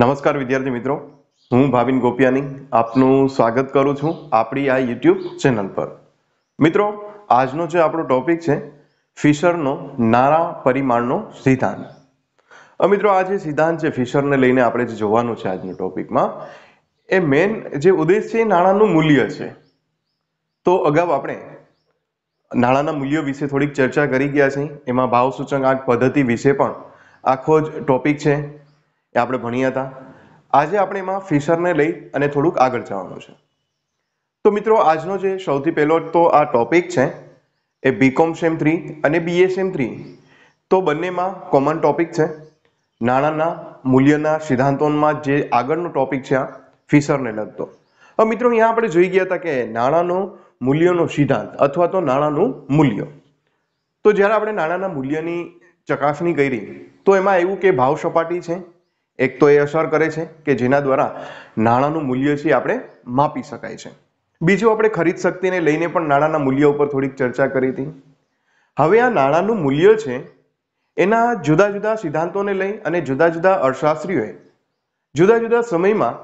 નમસ્કાર વિદ્યાર્થી મિત્રો હું ભાવિન ગોપિયાની આપનું સ્વાગત કરું છું આપણી આ યુટ્યુબ ચેનલ પર મિત્રો આજનો જે આપણો ટોપિક છે ફિશરનો નાણાં પરિમાણનો સિદ્ધાંત મિત્રો આ જે સિદ્ધાંત છે ફિશરને લઈને આપણે જે જોવાનું છે આજના ટોપિકમાં એ મેન જે ઉદ્દેશ છે એ નાણાંનું મૂલ્ય છે તો અગાઉ આપણે નાણાંના મૂલ્ય વિશે થોડીક ચર્ચા કરી ગયા છીએ એમાં ભાવ સૂચકાંક પદ્ધતિ વિશે પણ આખો જ ટોપિક છે એ આપણે ભણ્યા હતા આજે આપણે એમાં ફિશરને લઈ અને થોડુંક આગળ જવાનું છે તો મિત્રો આજનો જે સૌથી પહેલો તો આ ટોપિક છે એ બીકોમ સેમ થ્રી અને બીએ સેમ થ્રી તો બંનેમાં કોમન ટોપિક છે નાણાંના મૂલ્યના સિદ્ધાંતોમાં જે આગળનો ટોપિક છે આ ફિશરને લગતો હવે મિત્રો અહીંયા આપણે જોઈ ગયા હતા કે નાણાંનો મૂલ્યનો સિદ્ધાંત અથવા તો નાણાંનું મૂલ્ય તો જ્યારે આપણે નાણાંના મૂલ્યની ચકાસણી કરી તો એમાં એવું કે ભાવ સપાટી છે એક તો એ અસર કરે છે કે જેના દ્વારા નાણાંનું મૂલ્ય છે આપણે માપી શકાય છે બીજું આપણે ખરીદ શક્તિને લઈને પણ નાણાંના મૂલ્ય ઉપર થોડીક ચર્ચા કરી હતી હવે આ નાણાંનું મૂલ્ય છે એના જુદા જુદા સિદ્ધાંતોને લઈ અને જુદા જુદા અર્થશાસ્ત્રીઓએ જુદા જુદા સમયમાં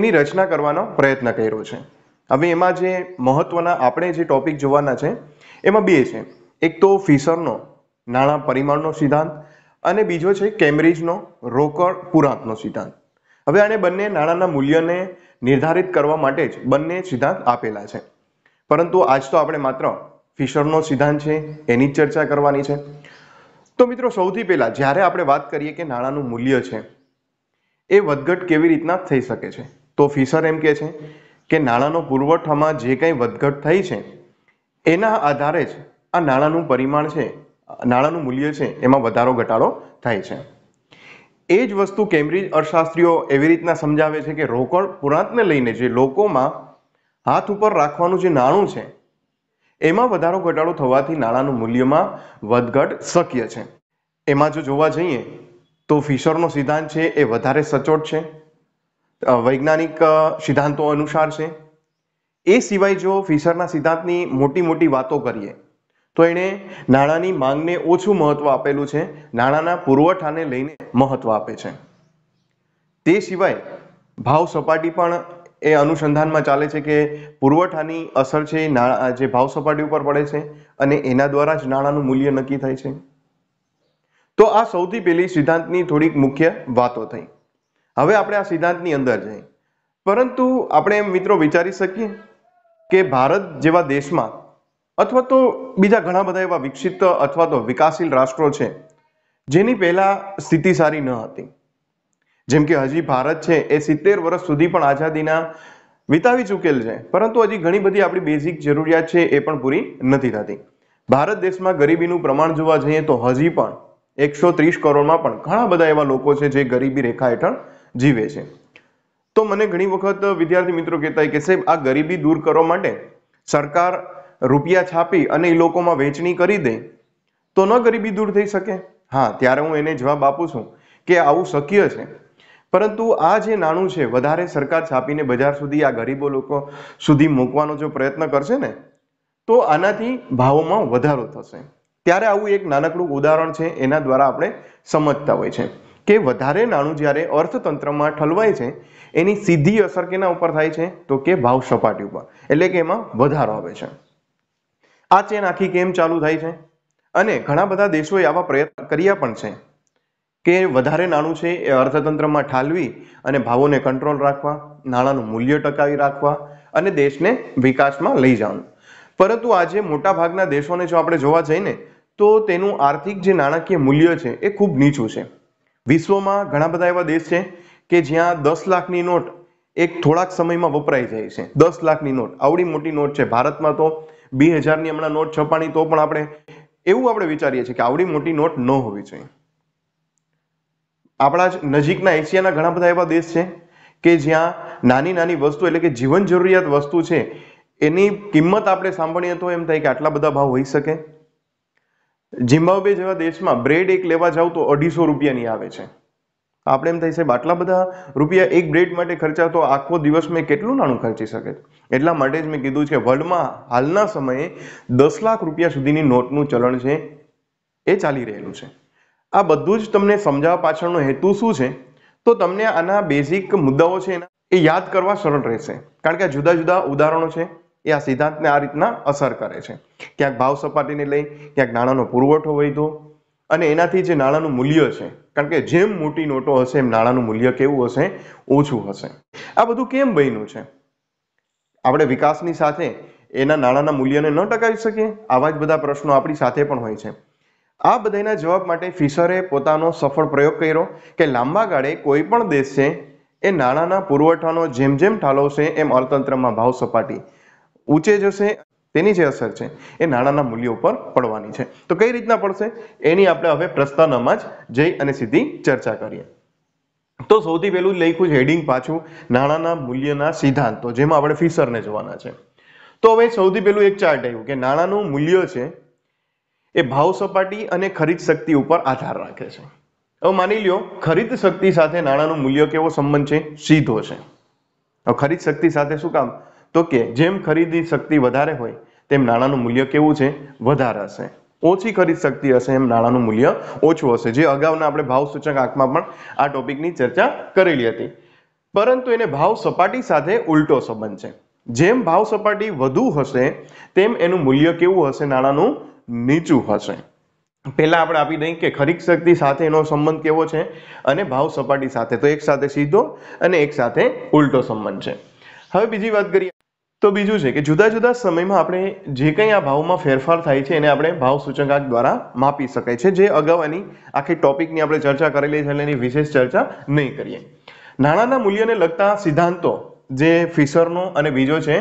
એની રચના કરવાનો પ્રયત્ન કર્યો છે હવે એમાં જે મહત્વના આપણે જે ટોપિક જોવાના છે એમાં બે છે એક તો ફિશરનો નાણાં પરિમાણનો સિદ્ધાંત અને બીજો છે કેમ્બ્રિજનો રોકડ પુરાંતનો સિદ્ધાંત હવે આને બંને નાણાંના મૂલ્યને નિર્ધારિત કરવા માટે જ બંને સિદ્ધાંત આપેલા છે પરંતુ આજ તો આપણે માત્ર ફિશરનો સિદ્ધાંત છે એની જ ચર્ચા કરવાની છે તો મિત્રો સૌથી પહેલાં જ્યારે આપણે વાત કરીએ કે નાણાંનું મૂલ્ય છે એ વધઘટ કેવી રીતના થઈ શકે છે તો ફિશર એમ કે છે કે નાણાંનો પુરવઠામાં જે કંઈ વધઘટ થઈ છે એના આધારે જ આ નાણાંનું પરિમાણ છે નાણાંનું મૂલ્ય છે એમાં વધારો ઘટાડો થાય છે એ જ વસ્તુ કેમ્બ્રિજ અર્થશાસ્ત્રીઓ એવી રીતના સમજાવે છે કે રોકડ પુરાંતને લઈને જે લોકોમાં હાથ ઉપર રાખવાનું જે નાણું છે એમાં વધારો ઘટાડો થવાથી નાણાંનું મૂલ્યમાં વધઘટ શક્ય છે એમાં જો જોવા જઈએ તો ફિશરનો સિદ્ધાંત છે એ વધારે સચોટ છે વૈજ્ઞાનિક સિદ્ધાંતો અનુસાર છે એ સિવાય જો ફિશરના સિદ્ધાંતની મોટી મોટી વાતો કરીએ તો એણે નાણાંની માંગને ઓછું મહત્વ આપેલું છે નાણાંના પુરવઠાને લઈને મહત્વ આપે છે તે સિવાય ભાવ સપાટી પણ એ અનુસંધાનમાં ચાલે છે કે પુરવઠાની અસર છે જે ભાવ સપાટી ઉપર પડે છે અને એના દ્વારા જ નાણાંનું મૂલ્ય નક્કી થાય છે તો આ સૌથી પહેલી સિદ્ધાંતની થોડીક મુખ્ય વાતો થઈ હવે આપણે આ સિદ્ધાંતની અંદર જઈએ પરંતુ આપણે એમ મિત્રો વિચારી શકીએ કે ભારત જેવા દેશમાં અથવા તો બીજા ઘણા બધા એવા વિકસિત અથવા તો વિકાસશીલ રાષ્ટ્રો છે જેની પહેલા સ્થિતિ સારી ન હતી જેમ કે હજી ભારત છે એ સિત્તેર વર્ષ સુધી પણ આઝાદીના વિતાવી ચૂકેલ છે પરંતુ હજી ઘણી બધી આપણી બેઝિક જરૂરિયાત છે એ પણ પૂરી નથી થતી ભારત દેશમાં ગરીબીનું પ્રમાણ જોવા જઈએ તો હજી પણ એકસો ત્રીસ કરોડમાં પણ ઘણા બધા એવા લોકો છે જે ગરીબી રેખા હેઠળ જીવે છે તો મને ઘણી વખત વિદ્યાર્થી મિત્રો કહેતા કે સાહેબ આ ગરીબી દૂર કરવા માટે સરકાર રૂપિયા છાપી અને એ લોકોમાં વેચણી કરી દે તો ન ગરીબી દૂર થઈ શકે હા ત્યારે હું એને જવાબ આપું છું કે આવું શક્ય છે પરંતુ આ જે નાણું છે વધારે સરકાર છાપીને બજાર સુધી આ ગરીબો લોકો સુધી મૂકવાનો જો પ્રયત્ન કરશે ને તો આનાથી ભાવોમાં વધારો થશે ત્યારે આવું એક નાનકડું ઉદાહરણ છે એના દ્વારા આપણે સમજતા હોય છે કે વધારે નાણું જ્યારે અર્થતંત્રમાં ઠલવાય છે એની સીધી અસર કેના ઉપર થાય છે તો કે ભાવ સપાટી ઉપર એટલે કે એમાં વધારો આવે છે આ ચેન આખી કેમ ચાલુ થાય છે અને ઘણા બધા દેશોએ આવા પ્રયત્ન કર્યા પણ છે કે વધારે નાણું છે એ અર્થતંત્રમાં ઠાલવી અને ભાવોને કંટ્રોલ રાખવા નાણાંનું મૂલ્ય ટકાવી રાખવા અને દેશને વિકાસમાં લઈ જવાનું પરંતુ આજે મોટાભાગના દેશોને જો આપણે જોવા જઈને તો તેનું આર્થિક જે નાણાકીય મૂલ્ય છે એ ખૂબ નીચું છે વિશ્વમાં ઘણા બધા એવા દેશ છે કે જ્યાં દસ લાખની નોટ એક થોડાક સમયમાં વપરાઈ જાય છે દસ લાખની નોટ આવડી મોટી નોટ છે ભારતમાં તો બે હજારની હમણાં નોટ છપાણી તો પણ આપણે એવું આપણે વિચારીએ છીએ કે આવડી મોટી નોટ ન હોવી જોઈએ આપણા જ નજીકના એશિયાના ઘણા બધા એવા દેશ છે કે જ્યાં નાની નાની વસ્તુ એટલે કે જીવન જરૂરિયાત વસ્તુ છે એની કિંમત આપણે સાંભળીએ તો એમ થાય કે આટલા બધા ભાવ હોઈ શકે ઝિમ્બાબ્વે જેવા દેશમાં બ્રેડ એક લેવા જાવ તો અઢીસો રૂપિયાની આવે છે આપણે એમ થાય છે આટલા બધા રૂપિયા એક બ્રેડ માટે ખર્ચા તો આખો દિવસ મેં કેટલું નાણું ખર્ચી શકે એટલા માટે જ મેં કીધું છે વર્લ્ડમાં હાલના સમયે દસ લાખ રૂપિયા સુધીની નોટનું ચલણ છે એ ચાલી રહેલું છે આ બધું જ તમને સમજાવવા પાછળનો હેતુ શું છે તો તમને આના બેઝિક મુદ્દાઓ છે એના એ યાદ કરવા સરળ રહેશે કારણ કે આ જુદા જુદા ઉદાહરણો છે એ આ સિદ્ધાંતને આ રીતના અસર કરે છે ક્યાંક ભાવ સપાટીને લઈ ક્યાંક નાણાંનો પુરવઠો વૈધો અને એનાથી જે નાણાંનું મૂલ્ય છે કારણ કે જેમ મોટી નોટો હશે એમ નાણાંનું મૂલ્ય કેવું હશે ઓછું હશે આ બધું કેમ બન્યું છે આપણે વિકાસની સાથે એના નાણાંના મૂલ્યને ન ટકાવી શકીએ આવા જ બધા પ્રશ્નો આપણી સાથે પણ હોય છે આ બધાના જવાબ માટે ફિશરે પોતાનો સફળ પ્રયોગ કર્યો કે લાંબા ગાળે કોઈ પણ દેશ છે એ નાણાંના પુરવઠાનો જેમ જેમ ઠાલવશે એમ અર્થતંત્રમાં ભાવ સપાટી ઊંચે જશે તેની જે અસર છે એ નાણાંના મૂલ્યો ઉપર પડવાની છે તો કઈ રીતના પડશે એની આપણે હવે પ્રસ્તાવનામાં જ જઈ અને સીધી ચર્ચા કરીએ તો સૌથી પહેલું લખ્યું છે હેડિંગ પાછું નાણાંના મૂલ્યના સિદ્ધાંતો જેમાં આપણે ફિશરને જોવાના છે તો હવે સૌથી પહેલું એક ચાર્ટ આવ્યું કે નાણાંનું મૂલ્ય છે એ ભાવ સપાટી અને ખરીદ શક્તિ ઉપર આધાર રાખે છે હવે માની લ્યો ખરીદ શક્તિ સાથે નાણાંનું મૂલ્ય કેવો સંબંધ છે સીધો છે ખરીદ શક્તિ સાથે શું કામ તો કે જેમ ખરીદી શક્તિ વધારે હોય તેમ નાણાંનું મૂલ્ય કેવું છે વધારે હશે ઓછી ખરીદ શક્તિ હશે એમ નાણાંનું મૂલ્ય ઓછું હશે જે અગાઉના આપણે ભાવ સૂચક આંકમાં પણ આ ટોપિકની ચર્ચા કરેલી હતી પરંતુ એને ભાવ સપાટી સાથે ઉલટો સંબંધ છે જેમ ભાવ સપાટી વધુ હશે તેમ એનું મૂલ્ય કેવું હશે નાણાંનું નીચું હશે પહેલા આપણે આપી દઈએ કે ખરીદ શક્તિ સાથે એનો સંબંધ કેવો છે અને ભાવ સપાટી સાથે તો એક સાથે સીધો અને એક સાથે ઉલટો સંબંધ છે હવે બીજી વાત કરીએ તો બીજું છે કે જુદા જુદા સમયમાં આપણે જે કંઈ આ ભાવમાં ફેરફાર થાય છે એને આપણે ભાવ સૂચકાંક દ્વારા માપી શકાય છે જે અગાઉની આખી ટોપિકની આપણે ચર્ચા કરેલી છે એટલે એની વિશેષ ચર્ચા નહીં કરીએ નાણાંના મૂલ્યને લગતા સિદ્ધાંતો જે ફિશરનો અને બીજો છે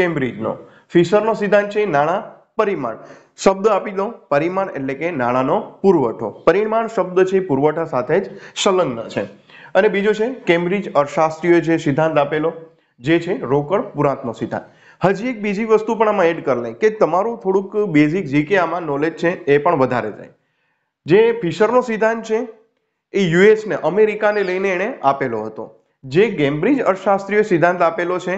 કેમ્બ્રિજનો ફિશરનો સિદ્ધાંત છે નાણાં પરિમાણ શબ્દ આપી દઉં પરિમાણ એટલે કે નાણાંનો પુરવઠો પરિમાણ શબ્દ છે પુરવઠા સાથે જ સંલગ્ન છે અને બીજો છે કેમ્બ્રિજ અર્થશાસ્ત્રીઓ જે સિદ્ધાંત આપેલો જે છે રોકડ પુરાતનો સિદ્ધાંત હજી એક બીજી વસ્તુ પણ આમાં એડ કરી લઈએ કે તમારું થોડુંક બેઝિક જીકે આમાં નોલેજ છે એ પણ વધારે જાય જે ફિશરનો સિદ્ધાંત છે એ યુએસને અમેરિકાને લઈને એણે આપેલો હતો જે ગેમ્બ્રિજ અર્થશાસ્ત્રીય સિદ્ધાંત આપેલો છે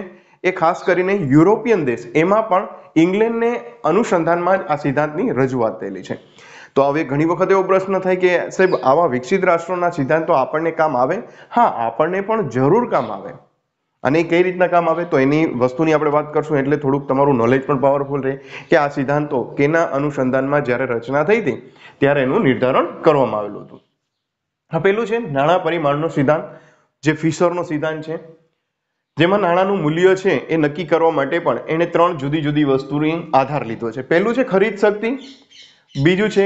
એ ખાસ કરીને યુરોપિયન દેશ એમાં પણ ઇંગ્લેન્ડને અનુસંધાનમાં જ આ સિદ્ધાંતની રજૂઆત થયેલી છે તો હવે ઘણી વખત એવો પ્રશ્ન થાય કે સાહેબ આવા વિકસિત રાષ્ટ્રોના સિદ્ધાંતો આપણને કામ આવે હા આપણને પણ જરૂર કામ આવે અને એ કઈ રીતના કામ આવે તો એની વસ્તુની આપણે વાત કરશું એટલે થોડુંક તમારું નોલેજ પણ પાવરફુલ રહે કે આ સિદ્ધાંતો કેના અનુસંધાનમાં જ્યારે રચના થઈ હતી ત્યારે એનું નિર્ધારણ કરવામાં આવેલું હતું હા પેલું છે નાણાં પરિમાણનો સિદ્ધાંત જે ફિશરનો સિદ્ધાંત છે જેમાં નાણાંનું મૂલ્ય છે એ નક્કી કરવા માટે પણ એણે ત્રણ જુદી જુદી વસ્તુની આધાર લીધો છે પહેલું છે ખરીદ શક્તિ બીજું છે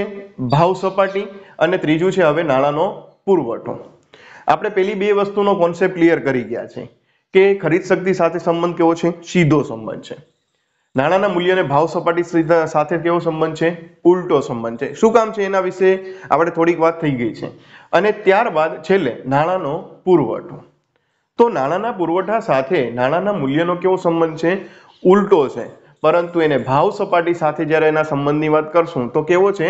ભાવ સપાટી અને ત્રીજું છે હવે નાણાંનો પુરવઠો આપણે પેલી બે વસ્તુનો કોન્સેપ્ટ ક્લિયર કરી ગયા છે કે ખરીદ શક્તિ સાથે સંબંધ કેવો છે સીધો સંબંધ છે નાણાંના મૂલ્યને ભાવ સપાટી સાથે કેવો સંબંધ છે ઉલટો સંબંધ છે શું કામ છે એના વિશે આપણે થોડીક વાત થઈ ગઈ છે અને ત્યારબાદ છેલ્લે નાણાંનો પુરવઠો તો નાણાંના પુરવઠા સાથે નાણાંના મૂલ્યનો કેવો સંબંધ છે ઉલટો છે પરંતુ એને ભાવ સપાટી સાથે જ્યારે એના સંબંધની વાત કરશું તો કેવો છે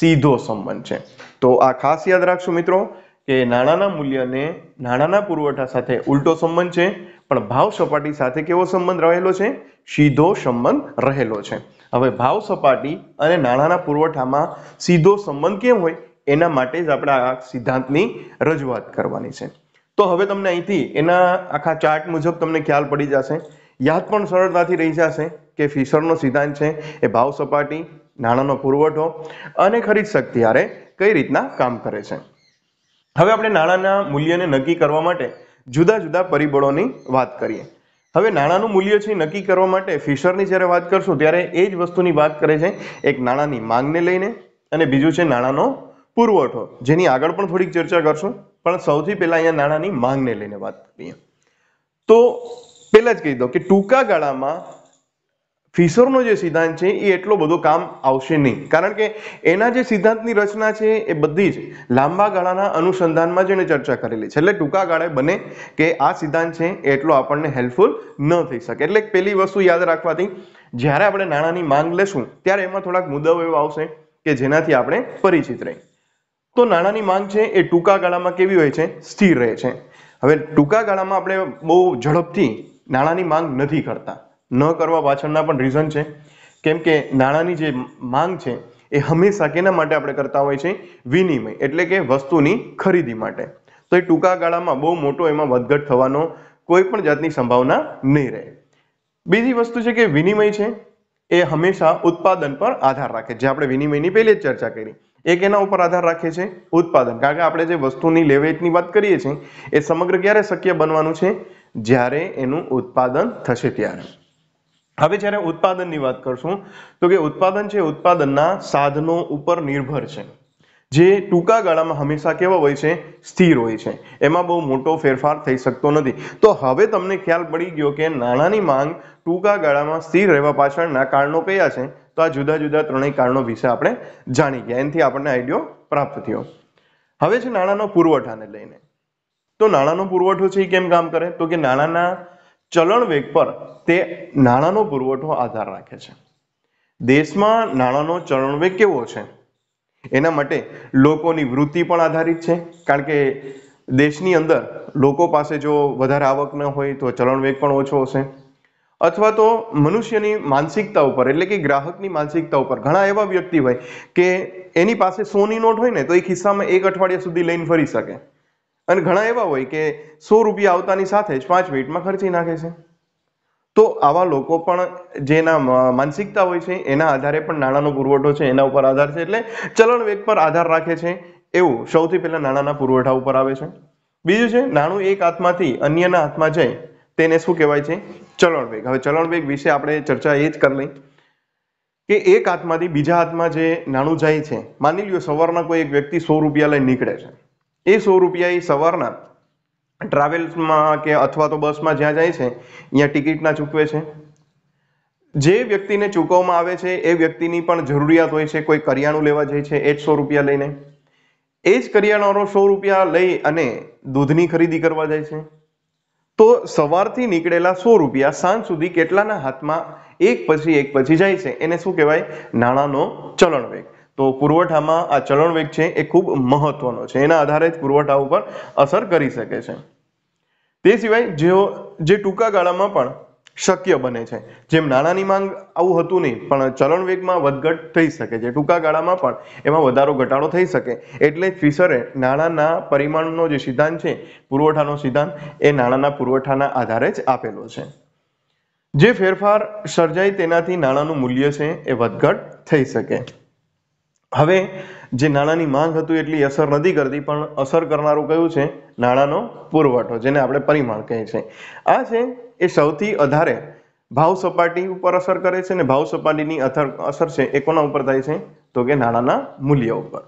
સીધો સંબંધ છે તો આ ખાસ યાદ રાખશું મિત્રો કે નાણાંના મૂલ્યને નાણાંના પુરવઠા સાથે ઉલટો સંબંધ છે પણ ભાવ સપાટી સાથે કેવો સંબંધ રહેલો છે સીધો સંબંધ રહેલો છે હવે ભાવ સપાટી અને નાણાંના પુરવઠામાં સીધો સંબંધ કેમ હોય એના માટે જ આપણે આ સિદ્ધાંતની રજૂઆત કરવાની છે તો હવે તમને અહીંથી એના આખા ચાર્ટ મુજબ તમને ખ્યાલ પડી જશે યાદ પણ સરળતાથી રહી જશે કે ફિશરનો સિદ્ધાંત છે એ ભાવ સપાટી નાણાંનો પુરવઠો અને ખરીદ શક્તિ હારે કઈ રીતના કામ કરે છે હવે આપણે નાણાંના મૂલ્યને નક્કી કરવા માટે જુદા જુદા પરિબળોની વાત કરીએ હવે નાણાંનું મૂલ્ય છે નક્કી કરવા માટે ફિશરની જ્યારે વાત કરશું ત્યારે એ જ વસ્તુની વાત કરે છે એક નાણાંની માંગને લઈને અને બીજું છે નાણાંનો પુરવઠો જેની આગળ પણ થોડીક ચર્ચા કરશું પણ સૌથી પહેલાં અહીંયા નાણાંની માંગને લઈને વાત કરીએ તો પહેલાં જ કહી દો કે ટૂંકા ગાળામાં ફિશરનો જે સિદ્ધાંત છે એ એટલો બધો કામ આવશે નહીં કારણ કે એના જે સિદ્ધાંતની રચના છે એ બધી જ લાંબા ગાળાના અનુસંધાનમાં જેને ચર્ચા કરેલી છે એટલે ટૂંકા ગાળે બને કે આ સિદ્ધાંત છે એટલો આપણને હેલ્પફુલ ન થઈ શકે એટલે પહેલી વસ્તુ યાદ રાખવાથી જ્યારે આપણે નાણાંની માંગ લેશું ત્યારે એમાં થોડાક મુદ્દાઓ એવા આવશે કે જેનાથી આપણે પરિચિત રહી તો નાણાંની માંગ છે એ ટૂંકા ગાળામાં કેવી હોય છે સ્થિર રહે છે હવે ટૂંકા ગાળામાં આપણે બહુ ઝડપથી નાણાંની માંગ નથી કરતા ન કરવા પાછળના પણ રીઝન છે કેમ કે નાણાંની જે માંગ છે એ હંમેશા કેના માટે આપણે કરતા હોય છે વિનિમય એટલે કે વસ્તુની ખરીદી માટે તો એ ટૂંકા ગાળામાં બહુ મોટો એમાં વધઘટ થવાનો કોઈ પણ જાતની સંભાવના નહીં રહે બીજી વસ્તુ છે કે વિનિમય છે એ હંમેશા ઉત્પાદન પર આધાર રાખે છે આપણે વિનિમયની પહેલી જ ચર્ચા કરી એક એના ઉપર આધાર રાખે છે ઉત્પાદન કારણ કે આપણે જે વસ્તુની લેવેચની વાત કરીએ છીએ એ સમગ્ર ક્યારે શક્ય બનવાનું છે જ્યારે એનું ઉત્પાદન થશે ત્યારે હવે જ્યારે ઉત્પાદનની વાત કરશું તો કે ઉત્પાદન છે ઉત્પાદનના સાધનો ઉપર નિર્ભર છે જે ટૂંકા ગાળામાં હંમેશા કેવા હોય છે સ્થિર હોય છે એમાં બહુ મોટો ફેરફાર થઈ શકતો નથી તો હવે તમને ખ્યાલ પડી ગયો કે નાણાંની માંગ ટૂંકા ગાળામાં સ્થિર રહેવા પાછળના કારણો કયા છે તો આ જુદા જુદા ત્રણેય કારણો વિશે આપણે જાણી ગયા એનાથી આપણને આઈડિયો પ્રાપ્ત થયો હવે છે નાણાંનો પુરવઠાને લઈને તો નાણાંનો પુરવઠો છે એ કેમ કામ કરે તો કે નાણાંના ચલણ વેગ પર તે નાણાંનો પુરવઠો આધાર રાખે છે દેશમાં નાણાંનો ચલણ વેગ કેવો છે એના માટે લોકોની વૃત્તિ પણ આધારિત છે કારણ કે દેશની અંદર લોકો પાસે જો વધારે આવક ન હોય તો ચલણ વેગ પણ ઓછો હશે અથવા તો મનુષ્યની માનસિકતા ઉપર એટલે કે ગ્રાહકની માનસિકતા ઉપર ઘણા એવા વ્યક્તિ હોય કે એની પાસે સોની નોટ હોય ને તો એ ખિસ્સામાં એક અઠવાડિયા સુધી લઈને ફરી શકે અને ઘણા એવા હોય કે સો રૂપિયા આવતાની સાથે જ પાંચ મિનિટમાં ખર્ચી નાખે છે તો આવા લોકો પણ જેના માનસિકતા હોય છે એના આધારે પણ નાણાંનો પુરવઠો છે એના ઉપર આધાર છે એટલે ચલણ વેગ પર આધાર રાખે છે એવું સૌથી પહેલા નાણાંના પુરવઠા ઉપર આવે છે બીજું છે નાણું એક હાથમાંથી અન્યના હાથમાં જાય તેને શું કહેવાય છે ચલણ વેગ હવે ચલણ વેગ વિશે આપણે ચર્ચા એ જ કરી લઈ કે એક હાથમાંથી બીજા હાથમાં જે નાણું જાય છે માની લ્યો સવારના કોઈ એક વ્યક્તિ સો રૂપિયા લઈ નીકળે છે એ સો રૂપિયા એ સવારના ટ્રાવેલ્સમાં કે અથવા તો બસમાં જ્યાં જાય છે ત્યાં ટિકિટના ચૂકવે છે જે વ્યક્તિને ચૂકવવામાં આવે છે એ વ્યક્તિની પણ જરૂરિયાત હોય છે કોઈ કરિયાણું લેવા જાય છે એ જ સો રૂપિયા લઈને એ જ કરિયાણાનો સો રૂપિયા લઈ અને દૂધની ખરીદી કરવા જાય છે તો સવારથી નીકળેલા સો રૂપિયા સાંજ સુધી કેટલાના હાથમાં એક પછી એક પછી જાય છે એને શું કહેવાય નાણાંનો ચલણ વેગ તો પુરવઠામાં આ ચલણવેગ છે એ ખૂબ મહત્વનો છે એના આધારે જ પુરવઠા ઉપર અસર કરી શકે છે તે સિવાય જેઓ જે ટૂંકા ગાળામાં પણ શક્ય બને છે જેમ નાણાંની માંગ આવું હતું નહીં પણ ચલણવેગમાં વધઘટ થઈ શકે છે ટૂંકા ગાળામાં પણ એમાં વધારો ઘટાડો થઈ શકે એટલે ફિશરે નાણાંના પરિમાણનો જે સિદ્ધાંત છે પુરવઠાનો સિદ્ધાંત એ નાણાંના પુરવઠાના આધારે જ આપેલો છે જે ફેરફાર સર્જાય તેનાથી નાણાંનું મૂલ્ય છે એ વધઘટ થઈ શકે હવે જે નાણાંની માંગ હતું એટલી અસર નથી કરતી પણ અસર કરનારું કયું છે નાણાંનો પુરવઠો જેને આપણે પરિમાણ કહે છે આ છે એ સૌથી વધારે ભાવ સપાટી ઉપર અસર કરે છે અને ભાવ સપાટીની અસર અસર છે એ કોના ઉપર થાય છે તો કે નાણાંના મૂલ્ય ઉપર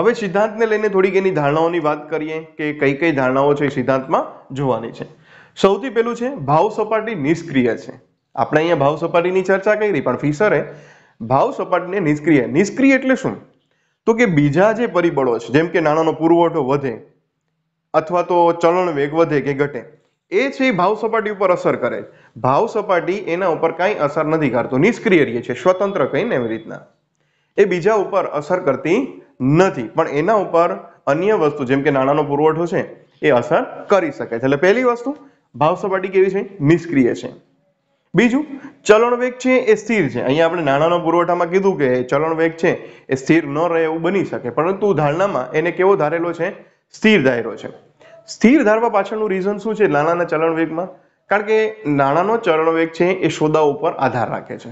હવે સિદ્ધાંતને લઈને થોડીક એની ધારણાઓની વાત કરીએ કે કઈ કઈ ધારણાઓ છે સિદ્ધાંતમાં જોવાની છે સૌથી પહેલું છે ભાવ સપાટી નિષ્ક્રિય છે આપણે અહીંયા ભાવ સપાટીની ચર્ચા કરી પણ ફિશરે ભાવ સપાટીને નિષ્ક્રિય નિષ્ક્રિય એટલે શું તો કે બીજા જે પરિબળો છે જેમ કે નાણાંનો પુરવઠો વધે અથવા તો ચલણ વેગ વધે કે ઘટે એ છે ભાવ સપાટી ઉપર અસર કરે ભાવ સપાટી એના ઉપર કાંઈ અસર નથી કરતો નિષ્ક્રિય રહે છે સ્વતંત્ર કહીને એવી રીતના એ બીજા ઉપર અસર કરતી નથી પણ એના ઉપર અન્ય વસ્તુ જેમ કે નાણાંનો પુરવઠો છે એ અસર કરી શકે છે એટલે પહેલી વસ્તુ ભાવ સપાટી કેવી છે નિષ્ક્રિય છે બીજું ચલણ વેગ છે એ સ્થિર છે અહીંયા આપણે નાણાંના પુરવઠામાં કીધું કે ચલણ વેગ છે એ સ્થિર ન રહે એવું બની શકે પરંતુ ધારણામાં એને કેવો ધારેલો છે સ્થિર ધાર્યો છે સ્થિર ધારવા પાછળનું રીઝન શું છે નાણાંના ચલણ વેગમાં કારણ કે નાણાંનો ચલણ વેગ છે એ સોદા ઉપર આધાર રાખે છે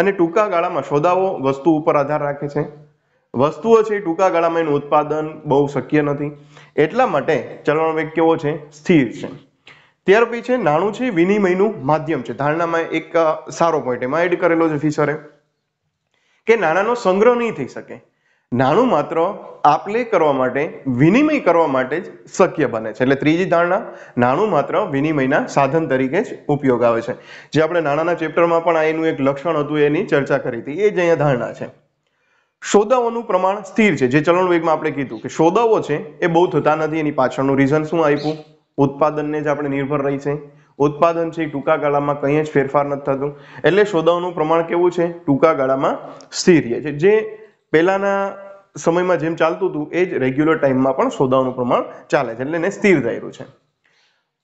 અને ટૂંકા ગાળામાં સોદાઓ વસ્તુ ઉપર આધાર રાખે છે વસ્તુઓ છે ટૂંકા ગાળામાં એનું ઉત્પાદન બહુ શક્ય નથી એટલા માટે ચલણ વેગ કેવો છે સ્થિર છે ત્યાર પછી છે નાણું છે વિનિમયનું માધ્યમ છે ધારણામાં એક સારો પોઈન્ટ એમાં એડ કરેલો છે ફિશરે કે નાણાંનો સંગ્રહ નહીં થઈ શકે નાણું માત્ર આપલે કરવા માટે વિનિમય કરવા માટે જ શક્ય બને છે એટલે ત્રીજી ધારણા નાણું માત્ર વિનિમયના સાધન તરીકે જ ઉપયોગ આવે છે જે આપણે નાણાંના ચેપ્ટરમાં પણ એનું એક લક્ષણ હતું એની ચર્ચા કરી હતી એ જ અહીંયા ધારણા છે સોદાઓનું પ્રમાણ સ્થિર છે જે ચલણ વેગમાં આપણે કીધું કે સોદાઓ છે એ બહુ થતા નથી એની પાછળનું રીઝન શું આપ્યું ઉત્પાદનને જ આપણે નિર્ભર રહી છે ઉત્પાદન છે ટૂંકા ગાળામાં કંઈ જ ફેરફાર નથી થતું એટલે સોદાઓનું પ્રમાણ કેવું છે ટૂંકા ગાળામાં સ્થિર રહે છે જે પહેલાના સમયમાં જેમ ચાલતું હતું એ જ રેગ્યુલર ટાઈમમાં પણ સોદાઓનું પ્રમાણ ચાલે છે એટલે એને સ્થિર રહ્યું છે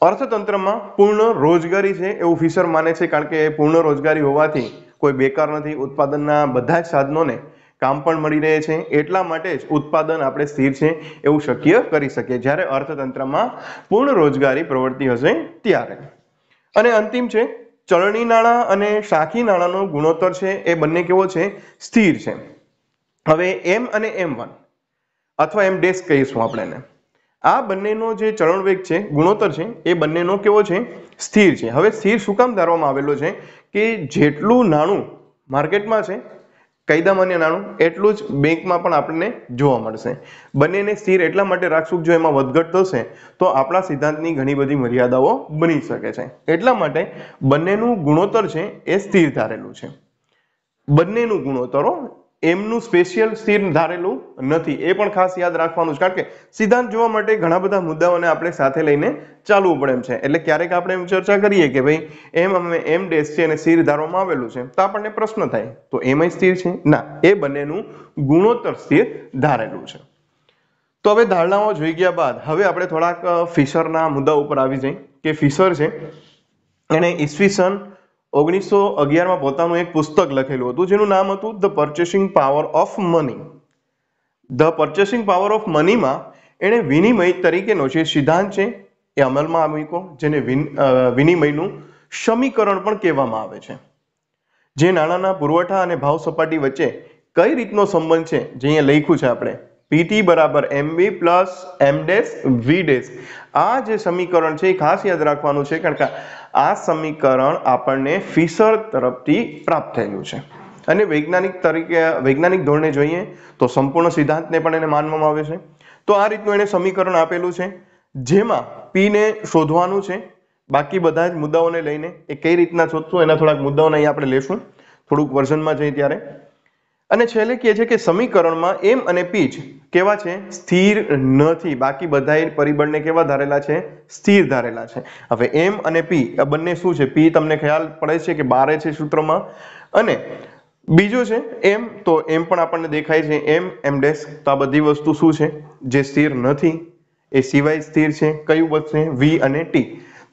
અર્થતંત્રમાં પૂર્ણ રોજગારી છે એવું ફિશર માને છે કારણ કે પૂર્ણ રોજગારી હોવાથી કોઈ બેકાર નથી ઉત્પાદનના બધા જ સાધનોને કામ પણ મળી રહે છે એટલા માટે જ ઉત્પાદન આપણે સ્થિર છે એવું શક્ય કરી શકીએ જ્યારે અર્થતંત્રમાં પૂર્ણ રોજગારી પ્રવૃત્તિ હશે ત્યારે અને અંતિમ છે ચળણી નાણાં અને શાખી નાણાંનો ગુણોત્તર છે એ બંને કેવો છે સ્થિર છે હવે એમ અને એમ વન અથવા એમ ડેસ્ક કહીશું આપણે આ બંનેનો જે ચલણ વેગ છે ગુણોત્તર છે એ બંનેનો કેવો છે સ્થિર છે હવે સ્થિર શું કામ ધારવામાં આવેલો છે કે જેટલું નાણું માર્કેટમાં છે કાયદામાં નાણું એટલું જ બેંકમાં પણ આપણને જોવા મળશે બંનેને સ્થિર એટલા માટે રાખશું જો એમાં વધઘટ થશે તો આપણા સિદ્ધાંતની ઘણી બધી મર્યાદાઓ બની શકે છે એટલા માટે બંનેનું ગુણોત્તર છે એ સ્થિર ધારેલું છે બંનેનું ગુણોત્તરો એમનું સ્પેશિયલ સ્થિર ધારેલું નથી એ પણ ખાસ યાદ રાખવાનું છે કારણ કે સિદ્ધાંત જોવા માટે ઘણા બધા મુદ્દાઓને આપણે સાથે લઈને ચાલવું પડે એમ છે એટલે ક્યારેક આપણે એમ ચર્ચા કરીએ કે ભાઈ એમ અમે એમ ડેશ છે અને સ્થિર ધારવામાં આવેલું છે તો આપણને પ્રશ્ન થાય તો એમય સ્થિર છે ના એ બંનેનું ગુણોત્તર સ્થિર ધારેલું છે તો હવે ધારણાઓ જોઈ ગયા બાદ હવે આપણે થોડાક ફિશરના મુદ્દા ઉપર આવી જઈએ કે ફિશર છે એણે ઈસવીસન ઓગણીસો અગિયારમાં પોતાનું એક પુસ્તક લખેલું હતું જેનું નામ હતું the purchasing power of money the purchasing power of મનીમાં એણે વિનિમય તરીકેનો જે સિદ્ધાંત છે એ અમલમાં આવ્યો જેને વિનિમયનું સમીકરણ પણ કહેવામાં આવે છે જે નાણાંના પુરવઠા અને ભાવ સપાટી વચ્ચે કઈ રીતનો સંબંધ છે જે અહીંયા લખ્યું છે આપણે પીટી બરાબર MV plus M dash V dash આ જે સમીકરણ છે એ ખાસ યાદ રાખવાનું છે કારણ કે આ સમીકરણ આપણને ફિશર તરફથી પ્રાપ્ત થયેલું છે અને વૈજ્ઞાનિક તરીકે વૈજ્ઞાનિક ધોરણે જોઈએ તો સંપૂર્ણ સિદ્ધાંતને પણ એને માનવામાં આવે છે તો આ રીતનું એને સમીકરણ આપેલું છે જેમાં પીને શોધવાનું છે બાકી બધા જ મુદ્દાઓને લઈને એ કઈ રીતના શોધશું એના થોડાક મુદ્દાઓને અહીંયા આપણે લેશું થોડુંક વર્ઝનમાં જઈએ ત્યારે અને છેલ્લે કહે છે કે સમીકરણમાં એમ અને પીચ કેવા છે સ્થિર નથી બાકી બધા પરિબળને કેવા ધારેલા છે સ્થિર ધારેલા છે હવે એમ અને પી આ બંને શું છે પી તમને ખ્યાલ પડે છે કે બારે છે સૂત્રમાં અને બીજો છે એમ તો એમ પણ આપણને દેખાય છે એમ એમ ડેશ તો આ બધી વસ્તુ શું છે જે સ્થિર નથી એ સિવાય સ્થિર છે કયું વધશે વી અને ટી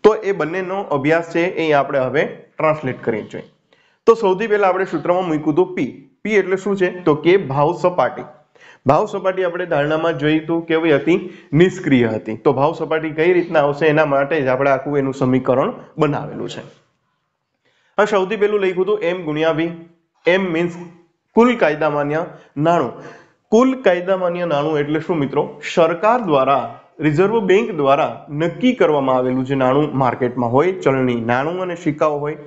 તો એ બંનેનો અભ્યાસ છે એ આપણે હવે ટ્રાન્સલેટ કરીએ જોઈએ તો સૌથી પહેલા આપણે સૂત્રમાં મૂક્યું હતું પી પી એટલે શું છે તો કે ભાવ સપાટી ભાવ સપાટી આપણે ધારણામાં જોઈતું કેવી હતી નિષ્ક્રિય હતી તો ભાવ સપાટી કઈ રીતના આવશે એના માટે જ આપણે આખું એનું સમીકરણ બનાવેલું છે આ સૌથી પહેલું લખ્યું હતું એમ ગુણ્યા વી એમ મીન્સ કુલ કાયદા માન્ય નાણું કુલ કાયદા માન્ય નાણું એટલે શું મિત્રો સરકાર દ્વારા રિઝર્વ બેંક દ્વારા નક્કી કરવામાં આવેલું જે નાણું માર્કેટમાં હોય ચલણી નાણું અને સિક્કાઓ હોય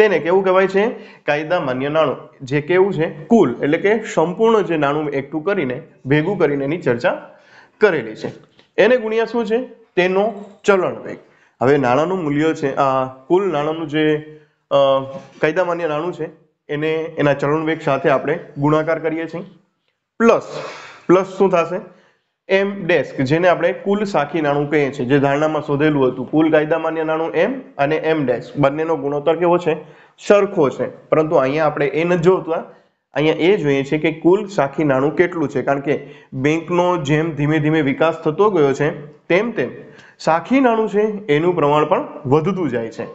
તેને કેવું કહેવાય છે કાયદા માન્ય નાણું જે કેવું છે કુલ એટલે કે સંપૂર્ણ જે નાણું એકઠું કરીને ભેગું કરીને એની ચર્ચા કરેલી છે એને ગુણ્યા શું છે તેનો ચલણ વેગ હવે નાણાંનું મૂલ્ય છે આ કુલ નાણાંનું જે કાયદા માન્ય નાણું છે એને એના ચલણ વેગ સાથે આપણે ગુણાકાર કરીએ છીએ પ્લસ પ્લસ શું થશે એમ ડેસ્ક જેને આપણે કુલ સાખી નાણું કહીએ છીએ જે ધારણામાં શોધેલું હતું કુલ કાયદા માન્ય નાણું એમ અને એમ ડેસ્ક બંનેનો ગુણોત્તર કેવો છે સરખો છે પરંતુ અહીંયા આપણે એ ન જોતા અહીંયા એ જોઈએ છે કે કુલ સાખી નાણું કેટલું છે કારણ કે બેંકનો જેમ ધીમે ધીમે વિકાસ થતો ગયો છે તેમ તેમ સાખી નાણું છે એનું પ્રમાણ પણ વધતું જાય છે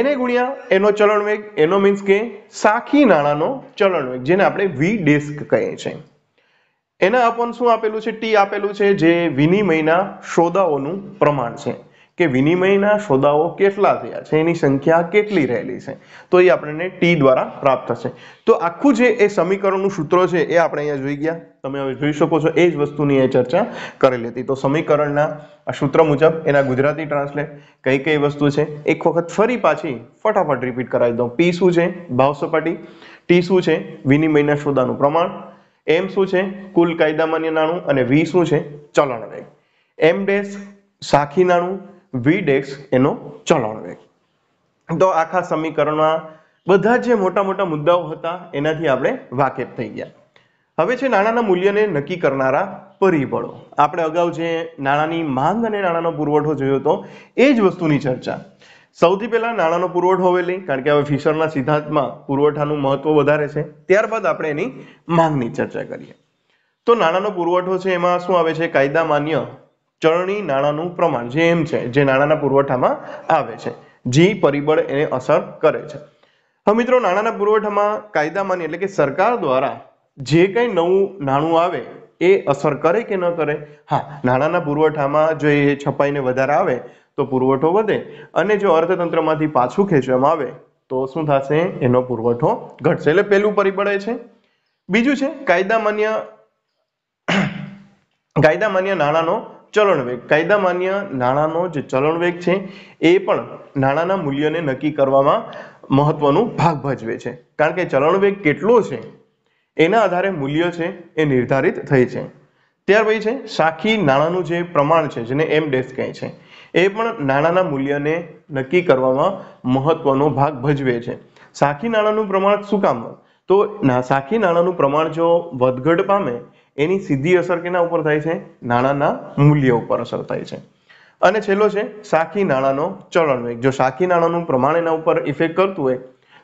એને ગુણ્યા એનો ચલણ વેગ એનો મીન્સ કે સાખી નાણાંનો ચલણ વેગ જેને આપણે વી ડેસ્ક કહીએ છીએ એના અપોન શું આપેલું છે ટી આપેલું છે જે વિનિમયના સોદાઓનું પ્રમાણ છે કે વિનિમયના સોદાઓ કેટલા થયા છે એની સંખ્યા કેટલી રહેલી છે તો એ આપણને ટી દ્વારા પ્રાપ્ત થશે તો આખું જે એ સમીકરણનું સૂત્ર છે એ આપણે અહીંયા જોઈ ગયા તમે હવે જોઈ શકો છો એ જ વસ્તુની એ ચર્ચા કરેલી હતી તો સમીકરણના આ સૂત્ર મુજબ એના ગુજરાતી ટ્રાન્સલેટ કઈ કઈ વસ્તુ છે એક વખત ફરી પાછી ફટાફટ રિપીટ કરાવી દઉં પી શું છે ભાવ સપાટી ટી શું છે વિનિમયના સોદાનું પ્રમાણ એમ શું છે કુલ કાયદામાન્ય નાણું અને વી શું છે ચલણ વેગ એમ ડેશ સાખી નાણું વી ડેશ એનો ચલણ વેગ તો આખા સમીકરણમાં બધા જે મોટા મોટા મુદ્દાઓ હતા એનાથી આપણે વાકેફ થઈ ગયા હવે છે નાણાંના મૂલ્યને નક્કી કરનારા પરિબળો આપણે અગાઉ જે નાણાંની માંગ અને નાણાંનો પુરવઠો જોયો હતો એ જ વસ્તુની ચર્ચા સૌથી પહેલાં નાણાંનો પુરવઠો હવે કારણ કે હવે ફિશરના સિદ્ધાંતમાં પુરવઠાનું મહત્વ વધારે છે ત્યારબાદ આપણે એની માંગની ચર્ચા કરીએ તો નાણાંનો પુરવઠો છે એમાં શું આવે છે કાયદા માન્ય ચલણી નાણાંનું પ્રમાણ જે એમ છે જે નાણાંના પુરવઠામાં આવે છે જે પરિબળ એને અસર કરે છે હવે મિત્રો નાણાંના પુરવઠામાં કાયદા માન્ય એટલે કે સરકાર દ્વારા જે કંઈ નવું નાણું આવે એ અસર કરે કે ન કરે હા નાણાંના પુરવઠામાં જો એ છપાઈને વધારે આવે તો પુરવઠો વધે અને જો અર્થતંત્રમાંથી પાછું ખેંચવામાં આવે તો શું થશે એનો પુરવઠો ઘટશે એટલે પહેલું પરિબળ એ છે બીજું છે કાયદા માન્ય કાયદા માન્ય નાણાંનો ચલણ વેગ કાયદા માન્ય નાણાંનો જે ચલણ વેગ છે એ પણ નાણાંના મૂલ્યને નક્કી કરવામાં મહત્વનું ભાગ ભજવે છે કારણ કે ચલણ વેગ કેટલો છે એના આધારે મૂલ્ય છે એ નિર્ધારિત થઈ છે ત્યાર પછી છે સાખી નાણાંનું જે પ્રમાણ છે જેને એમ ડેસ કહે છે એ પણ નાણાંના મૂલ્યને નક્કી કરવામાં મહત્વનો ભાગ ભજવે છે સાખી નાણાંનું પ્રમાણ શું કામ તો સાખી નાણાંનું પ્રમાણ જો વધઘટ પામે એની સીધી અસર કેના ઉપર થાય છે નાણાંના મૂલ્ય ઉપર અસર થાય છે અને છેલ્લો છે સાખી નાણાંનો ચલણ વેગ જો સાખી નાણાંનું પ્રમાણ એના ઉપર ઇફેક્ટ કરતું હોય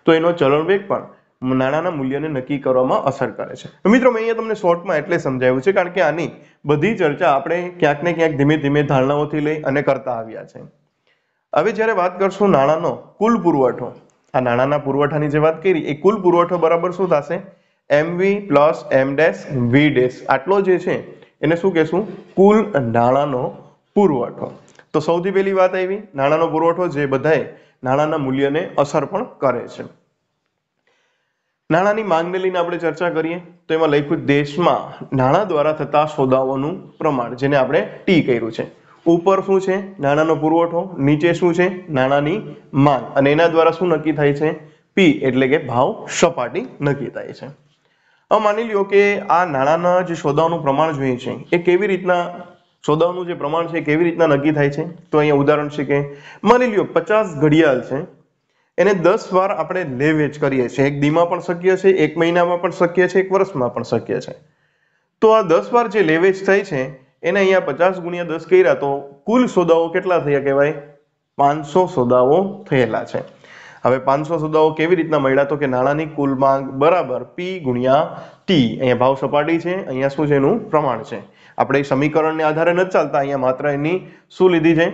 તો એનો ચલણ વેગ પણ નાણાંના મૂલ્યને નક્કી કરવામાં અસર કરે છે મિત્રો મેં અહીંયા તમને શોર્ટમાં એટલે સમજાવ્યું છે કારણ કે આની બધી ચર્ચા આપણે ક્યાંક ને ક્યાંક ધીમે ધીમે ધારણાઓથી લઈ અને કરતા આવ્યા છે હવે જ્યારે વાત કરશું નાણાંનો કુલ પુરવઠો આ નાણાંના પુરવઠાની જે વાત કરી એ કુલ પુરવઠો બરાબર શું થશે MV plus M dash V dash આટલો જે છે એને શું કહેશું કુલ નાણાંનો પુરવઠો તો સૌથી પહેલી વાત આવી નાણાંનો પુરવઠો જે બધાએ નાણાંના મૂલ્યને અસર પણ કરે છે નાણાંની માંગને લઈને આપણે ચર્ચા કરીએ તો એમાં લખ્યું દેશમાં નાણાં દ્વારા થતા સોદાઓનું પ્રમાણ જેને આપણે ટી કર્યું છે ઉપર શું છે નાણાંનો પુરવઠો નીચે શું છે નાણાંની માંગ અને એના દ્વારા શું નક્કી થાય છે પી એટલે કે ભાવ સપાટી નક્કી થાય છે હવે માની લ્યો કે આ નાણાંના જે સોદાઓનું પ્રમાણ જોઈએ છે એ કેવી રીતના સોદાઓનું જે પ્રમાણ છે એ કેવી રીતના નક્કી થાય છે તો અહીંયા ઉદાહરણ છે કે માની લ્યો પચાસ ઘડિયાળ છે એને દસ વાર આપણે લે કરીએ છીએ એક દીમાં પણ શક્ય છે એક મહિનામાં પણ શક્ય છે એક વર્ષમાં પણ શક્ય છે તો આ દસ વાર જે લેવેચ થાય છે એને અહીંયા પચાસ ગુણ્યા દસ કર્યા તો કુલ સોદાઓ કેટલા થયા કહેવાય પાંચસો સોદાઓ થયેલા છે હવે પાંચસો સોદાઓ કેવી રીતના મળ્યા તો કે નાણાંની કુલ માંગ બરાબર પી ગુણ્યા ટી અહીંયા ભાવ સપાટી છે અહીંયા શું છે એનું પ્રમાણ છે આપણે સમીકરણને આધારે નથી ચાલતા અહીંયા માત્ર એની શું લીધી છે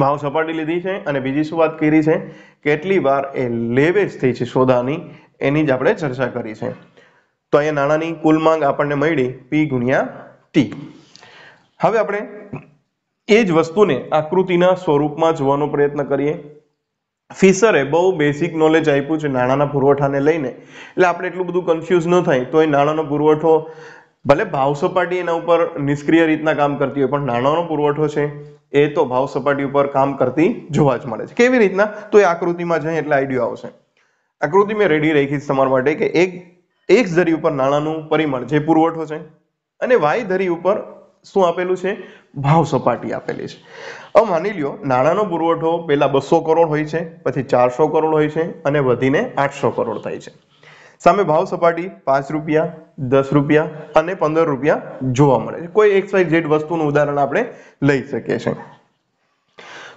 ભાવ સપાટી લીધી છે અને બીજી શું વાત કરી છે કેટલી વાર એ લેવેજ થઈ છે સોદાની એની જ આપણે ચર્ચા કરી છે તો અહીંયા નાણાંની કુલ માંગ આપણને મળી પી ગુણ્યા ટી હવે આપણે એ જ વસ્તુને આકૃતિના સ્વરૂપમાં જોવાનો પ્રયત્ન કરીએ ફિશરે બહુ બેસિક નોલેજ આપ્યું છે નાણાંના પુરવઠાને લઈને એટલે આપણે એટલું બધું કન્ફ્યુઝ ન થાય તો એ નાણાંનો પુરવઠો ભલે ભાવ સપાટી એના ઉપર નિષ્ક્રિય રીતના કામ કરતી હોય પણ નાણાંનો પુરવઠો છે એ તો ભાવ સપાટી ઉપર કામ કરતી જોવા જ મળે છે કેવી રીતના તો એ આકૃતિમાં જઈએ એટલે આઈડિયો આવશે આકૃતિ મેં રેડી રાખી છે તમારા માટે કે એક એક ધરી ઉપર નાણાંનું પરિમાણ જે પુરવઠો છે અને વાય ધરી ઉપર શું આપેલું છે ભાવ સપાટી આપેલી છે હવે માની લ્યો નાણાંનો પુરવઠો પહેલા બસો કરોડ હોય છે પછી ચારસો કરોડ હોય છે અને વધીને આઠસો કરોડ થાય છે સામે ભાવ સપાટી પાંચ રૂપિયા દસ રૂપિયા અને પંદર રૂપિયા જોવા મળે છે કોઈ એક્સ વાય ઝેડ વસ્તુનું ઉદાહરણ આપણે લઈ શકીએ છીએ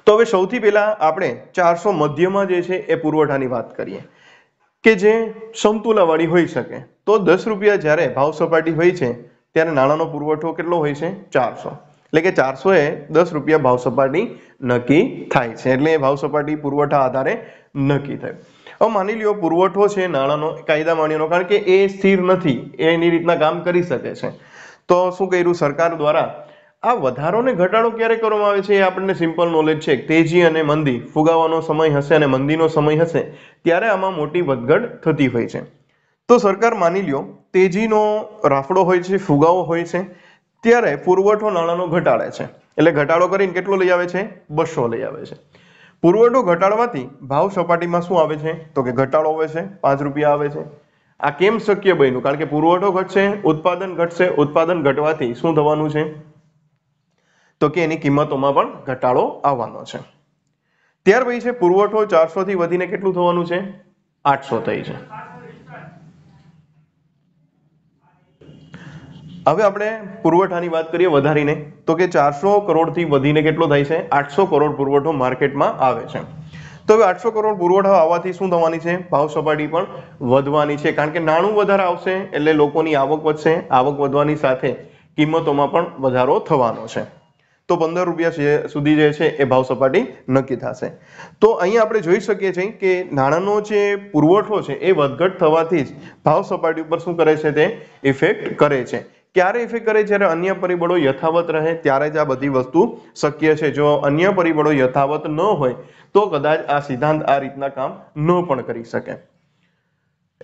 તો હવે સૌથી પહેલા આપણે ચારસો મધ્યમાં જે છે એ પુરવઠાની વાત કરીએ કે જે સમતુલાવાળી હોઈ શકે તો દસ રૂપિયા જ્યારે ભાવ સપાટી હોય છે ત્યારે નાણાંનો પુરવઠો કેટલો હોય છે ચારસો એટલે કે ચારસો એ દસ રૂપિયા ભાવ સપાટી નક્કી થાય છે એટલે એ ભાવ સપાટી પુરવઠા આધારે નક્કી થાય હવે માની લ્યો પુરવઠો છે નાણાંનો કાયદા માન્યનો કારણ કે એ સ્થિર નથી એ એની રીતના કામ કરી શકે છે તો શું કર્યું સરકાર દ્વારા આ વધારો ને ઘટાડો ક્યારે કરવામાં આવે છે એ આપણને સિમ્પલ નોલેજ છે તેજી અને મંદી ફુગાવાનો સમય હશે અને મંદીનો સમય હશે ત્યારે આમાં મોટી વધઘટ થતી હોય છે તો સરકાર માની લ્યો તેજીનો રાફડો હોય છે ફુગાવો હોય છે ત્યારે પુરવઠો નાણાંનો ઘટાડે છે એટલે ઘટાડો કરીને કેટલો લઈ આવે છે બસો લઈ આવે છે પુરવઠો ઘટાડવાથી ભાવ સપાટીમાં શું આવે છે તો કે ઘટાડો આવે છે પાંચ રૂપિયા આવે છે આ કેમ શક્ય બન્યું કારણ કે પુરવઠો ઘટશે ઉત્પાદન ઘટશે ઉત્પાદન ઘટવાથી શું થવાનું છે તો કે એની કિંમતોમાં પણ ઘટાડો આવવાનો છે ત્યાર પછી છે પુરવઠો ચારસોથી વધીને કેટલું થવાનું છે આઠસો થઈ છે હવે આપણે પુરવઠાની વાત કરીએ વધારીને તો કે ચારસો કરોડથી વધીને કેટલો થાય છે આઠસો કરોડ પુરવઠો માર્કેટમાં આવે છે તો હવે આઠસો કરોડ પુરવઠો આવવાથી શું થવાની છે ભાવ સપાટી પણ વધવાની છે કારણ કે નાણું વધારે આવશે એટલે લોકોની આવક વધશે આવક વધવાની સાથે કિંમતોમાં પણ વધારો થવાનો છે તો પંદર રૂપિયા સુધી જે છે એ ભાવ સપાટી નક્કી થશે તો અહીંયા આપણે જોઈ શકીએ છીએ કે નાણાંનો જે પુરવઠો છે એ વધઘટ થવાથી જ ભાવ સપાટી ઉપર શું કરે છે તે ઇફેક્ટ કરે છે ક્યારે ઇફેક્ટ કરે જ્યારે અન્ય પરિબળો યથાવત રહે ત્યારે જ આ બધી વસ્તુ શક્ય છે જો અન્ય પરિબળો યથાવત ન હોય તો કદાચ આ સિદ્ધાંત આ રીતના કામ ન પણ કરી શકે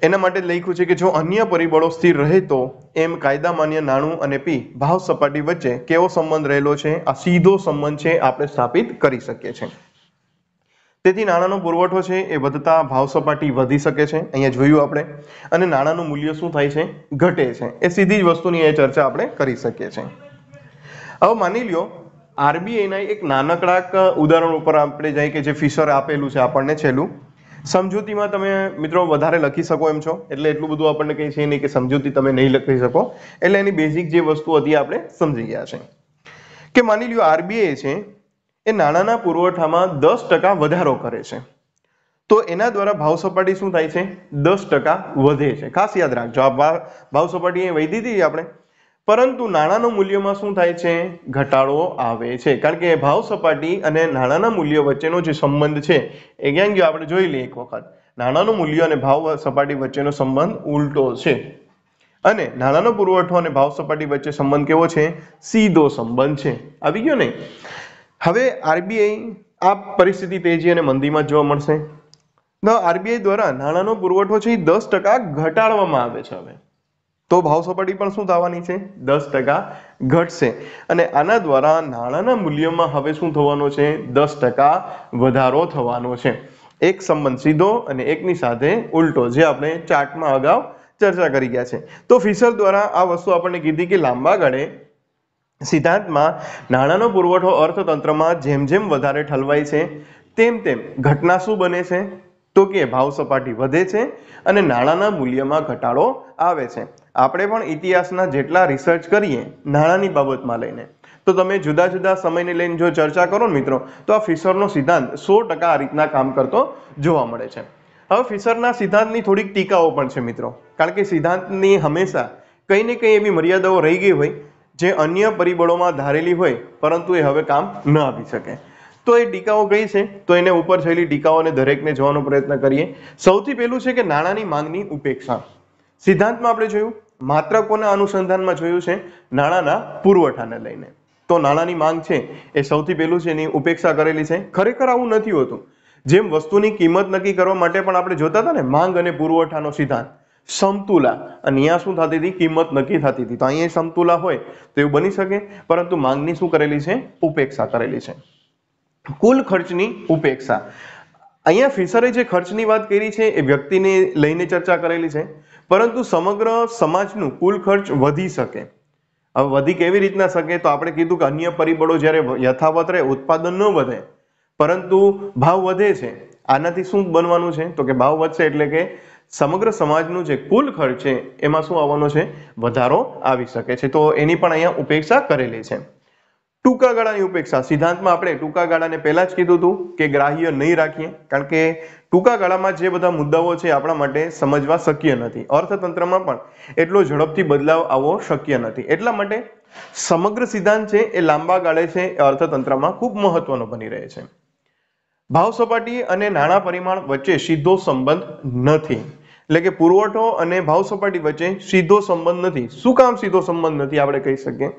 એના માટે લખ્યું છે કે જો અન્ય પરિબળો સ્થિર રહે તો એમ કાયદા માન્ય નાણું અને પી ભાવ સપાટી વચ્ચે કેવો સંબંધ રહેલો છે આ સીધો સંબંધ છે આપણે સ્થાપિત કરી શકીએ છીએ તેથી નાણાંનો પુરવઠો છે એ વધતા ભાવ સપાટી વધી શકે છે અહીંયા જોયું આપણે અને નાણાંનું મૂલ્ય શું થાય છે ઘટે છે એ સીધી જ વસ્તુની એ ચર્ચા આપણે કરી શકીએ છીએ હવે માની લ્યો આરબીઆઈના એક નાનકડાક ઉદાહરણ ઉપર આપણે જાય કે જે ફિશર આપેલું છે આપણને છેલ્લું સમજૂતીમાં તમે મિત્રો વધારે લખી શકો એમ છો એટલે એટલું બધું આપણને કંઈ છે નહીં કે સમજૂતી તમે નહીં લખી શકો એટલે એની બેઝિક જે વસ્તુ હતી આપણે સમજી ગયા છે કે માની લ્યો આરબીઆઈ છે એ નાણાંના પુરવઠામાં દસ ટકા વધારો કરે છે તો એના દ્વારા ભાવ સપાટી શું થાય છે દસ ટકા વધે છે ખાસ યાદ રાખજો આ ભાવ સપાટી એ વધી હતી આપણે પરંતુ નાણાંના મૂલ્યમાં શું થાય છે ઘટાડો આવે છે કારણ કે ભાવ સપાટી અને નાણાંના મૂલ્ય વચ્ચેનો જે સંબંધ છે એ ક્યાં ગયો આપણે જોઈ લઈએ એક વખત નાણાંનું મૂલ્ય અને ભાવ સપાટી વચ્ચેનો સંબંધ ઉલટો છે અને નાણાંનો પુરવઠો અને ભાવ સપાટી વચ્ચે સંબંધ કેવો છે સીધો સંબંધ છે આવી ગયો નહીં હવે આરબીઆઈ આ પરિસ્થિતિ તેજી અને મંદીમાં જોવા મળશે ધ આરબીઆઈ દ્વારા નાણાંનો પુરવઠો છે એ દસ ટકા ઘટાડવામાં આવે છે હવે તો ભાવ સપાટી પણ શું થવાની છે દસ ટકા ઘટશે અને આના દ્વારા નાણાંના મૂલ્યમાં હવે શું થવાનો છે દસ ટકા વધારો થવાનો છે એક સંબંધ સીધો અને એકની સાથે ઉલટો જે આપણે ચાર્ટમાં અગાઉ ચર્ચા કરી ગયા છે તો ફિશર દ્વારા આ વસ્તુ આપણને કીધી કે લાંબા ગાળે સિદ્ધાંતમાં નાણાંનો પુરવઠો અર્થતંત્રમાં જેમ જેમ વધારે ઠલવાય છે તેમ તેમ ઘટના શું બને છે તો કે ભાવ સપાટી વધે છે અને નાણાંના મૂલ્યમાં ઘટાડો આવે છે આપણે પણ ઇતિહાસના જેટલા રિસર્ચ કરીએ નાણાંની બાબતમાં લઈને તો તમે જુદા જુદા સમયને લઈને જો ચર્ચા કરો ને મિત્રો તો આ ફિશરનો સિદ્ધાંત સો ટકા આ રીતના કામ કરતો જોવા મળે છે હવે ફિશરના સિદ્ધાંતની થોડીક ટીકાઓ પણ છે મિત્રો કારણ કે સિદ્ધાંતની હંમેશા કંઈ ને કંઈ એવી મર્યાદાઓ રહી ગઈ હોય જે અન્ય પરિબળોમાં ધારેલી હોય પરંતુ એ હવે કામ ન આપી શકે તો એ ટીકાઓ કઈ છે તો એને ઉપર થયેલી ટીકાઓને દરેકને જોવાનો પ્રયત્ન કરીએ સૌથી પહેલું છે કે નાણાંની માંગની ઉપેક્ષા સિદ્ધાંતમાં આપણે જોયું માત્ર કોના અનુસંધાનમાં જોયું છે નાણાંના પુરવઠાને લઈને તો નાણાંની માંગ છે એ સૌથી પહેલું છે એની ઉપેક્ષા કરેલી છે ખરેખર આવું નથી હોતું જેમ વસ્તુની કિંમત નક્કી કરવા માટે પણ આપણે જોતા હતા ને માંગ અને પુરવઠાનો સિદ્ધાંત સમતુલા અને અહીંયા શું થતી હતી કિંમત નક્કી થતી હતી તો અહીંયા સમતુલા હોય તો એવું બની શકે પરંતુ માંગની શું કરેલી છે ઉપેક્ષા કરેલી છે કુલ ખર્ચની ઉપેક્ષા અહીંયા ફિશરે જે ખર્ચની વાત કરી છે એ વ્યક્તિને લઈને ચર્ચા કરેલી છે પરંતુ સમગ્ર સમાજનું કુલ ખર્ચ વધી શકે હવે વધી કેવી રીતના શકે તો આપણે કીધું કે અન્ય પરિબળો જ્યારે યથાવત રહે ઉત્પાદન ન વધે પરંતુ ભાવ વધે છે આનાથી શું બનવાનું છે તો કે ભાવ વધશે એટલે કે સમગ્ર સમાજનું જે કુલ ખર્ચ છે એમાં શું આવવાનો છે વધારો આવી શકે છે તો એની પણ અહીંયા ઉપેક્ષા કરેલી છે ટૂંકા ગાળાની ઉપેક્ષા સિદ્ધાંતમાં આપણે ટૂંકા ગાળાને પહેલા જ કીધું હતું કે ગ્રાહ્ય નહીં રાખીએ કારણ કે ટૂંકા ગાળામાં જે બધા મુદ્દાઓ છે આપણા માટે સમજવા શક્ય નથી અર્થતંત્રમાં પણ એટલો ઝડપથી બદલાવ આવવો શક્ય નથી એટલા માટે સમગ્ર સિદ્ધાંત છે એ લાંબા ગાળે છે એ અર્થતંત્રમાં ખૂબ મહત્વનો બની રહે છે ભાવ સપાટી અને નાણાં પરિમાણ વચ્ચે સીધો સંબંધ નથી એટલે કે પુરવઠો અને ભાવ સપાટી વચ્ચે સીધો સંબંધ નથી શું કામ સીધો સંબંધ નથી આપણે કહી શકીએ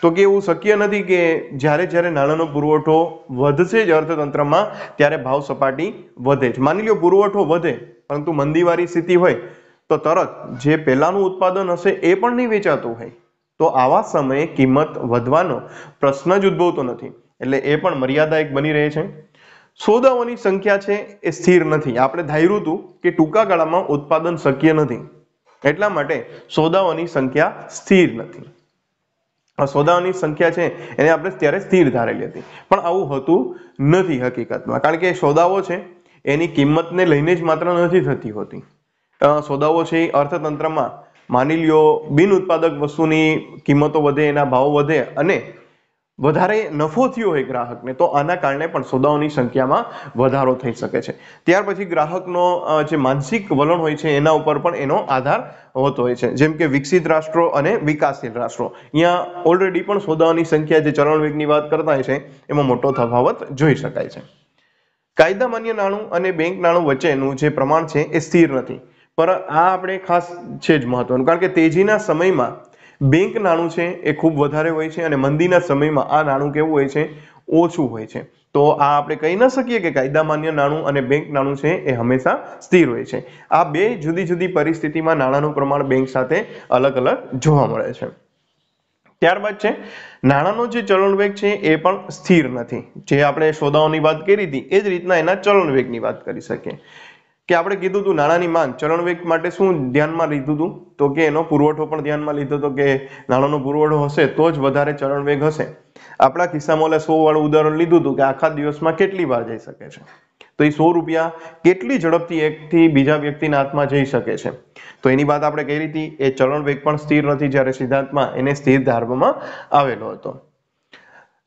તો કે એવું શક્ય નથી કે જ્યારે જ્યારે નાણાંનો પુરવઠો વધશે જ અર્થતંત્રમાં ત્યારે ભાવ સપાટી વધે જ માની લો પુરવઠો વધે પરંતુ મંદીવાળી સ્થિતિ હોય તો તરત જે પહેલાંનું ઉત્પાદન હશે એ પણ નહીં વેચાતું હોય તો આવા સમયે કિંમત વધવાનો પ્રશ્ન જ ઉદભવતો નથી એટલે એ પણ મર્યાદા એક બની રહે છે સોદાઓની સંખ્યા છે એ સ્થિર નથી આપણે ધાર્યું હતું કે ટૂંકા ગાળામાં ઉત્પાદન શક્ય નથી એટલા માટે સોદાઓની સંખ્યા સ્થિર નથી સોદાઓની સંખ્યા છે એને આપણે ત્યારે સ્થિર ધારેલી હતી પણ આવું હોતું નથી હકીકતમાં કારણ કે સોદાઓ છે એની કિંમતને લઈને જ માત્ર નથી થતી હોતી સોદાઓ છે એ અર્થતંત્રમાં માની લ્યો બિન ઉત્પાદક વસ્તુની કિંમતો વધે એના ભાવ વધે અને વધારે નફો થયો હોય ગ્રાહકને તો આના કારણે પણ સોદાઓની સંખ્યામાં વધારો થઈ શકે છે ત્યાર પછી ગ્રાહકનો જે માનસિક વલણ હોય છે એના ઉપર પણ એનો આધાર હોતો હોય છે જેમ કે વિકસિત રાષ્ટ્રો અને વિકાસશીલ રાષ્ટ્રો અહીંયા ઓલરેડી પણ સોદાઓની સંખ્યા જે ચરણવેગની વાત કરતા હોય છે એમાં મોટો તફાવત જોઈ શકાય છે કાયદા માન્ય નાણું અને બેંક નાણું વચ્ચેનું જે પ્રમાણ છે એ સ્થિર નથી પણ આ આપણે ખાસ છે જ મહત્વનું કારણ કે તેજીના સમયમાં બેંક નાણું છે એ ખૂબ વધારે હોય છે અને મંદીના સમયમાં આ નાણું કેવું હોય છે ઓછું હોય છે તો આ આપણે કહી ન શકીએ કે કાયદા માન્ય નાણું અને બેંક નાણું છે એ હંમેશા સ્થિર હોય છે આ બે જુદી જુદી પરિસ્થિતિમાં નાણાંનું પ્રમાણ બેંક સાથે અલગ અલગ જોવા મળે છે ત્યારબાદ છે નાણાંનો જે ચલણવેગ છે એ પણ સ્થિર નથી જે આપણે સોદાઓની વાત કરી હતી એ જ રીતના એના ચલણવેગની વાત કરી શકીએ કે આપણે કીધું હતું નાણાંની માંગ ચલણવેગ માટે શું ધ્યાનમાં લીધું હતું તો કે એનો પુરવઠો પણ ધ્યાનમાં લીધો હતો કે નાણાંનો પુરવઠો હશે તો જ વધારે ચરણવેગ હશે આપણા કિસ્સામાં એટલે સો વાળું ઉદાહરણ લીધું હતું કે આખા દિવસમાં કેટલી વાર જઈ શકે છે તો એ સો રૂપિયા કેટલી ઝડપથી એકથી બીજા વ્યક્તિના હાથમાં જઈ શકે છે તો એની વાત આપણે કહી હતી એ ચલણ પણ સ્થિર નથી જ્યારે સિદ્ધાંતમાં એને સ્થિર ધારવામાં આવેલો હતો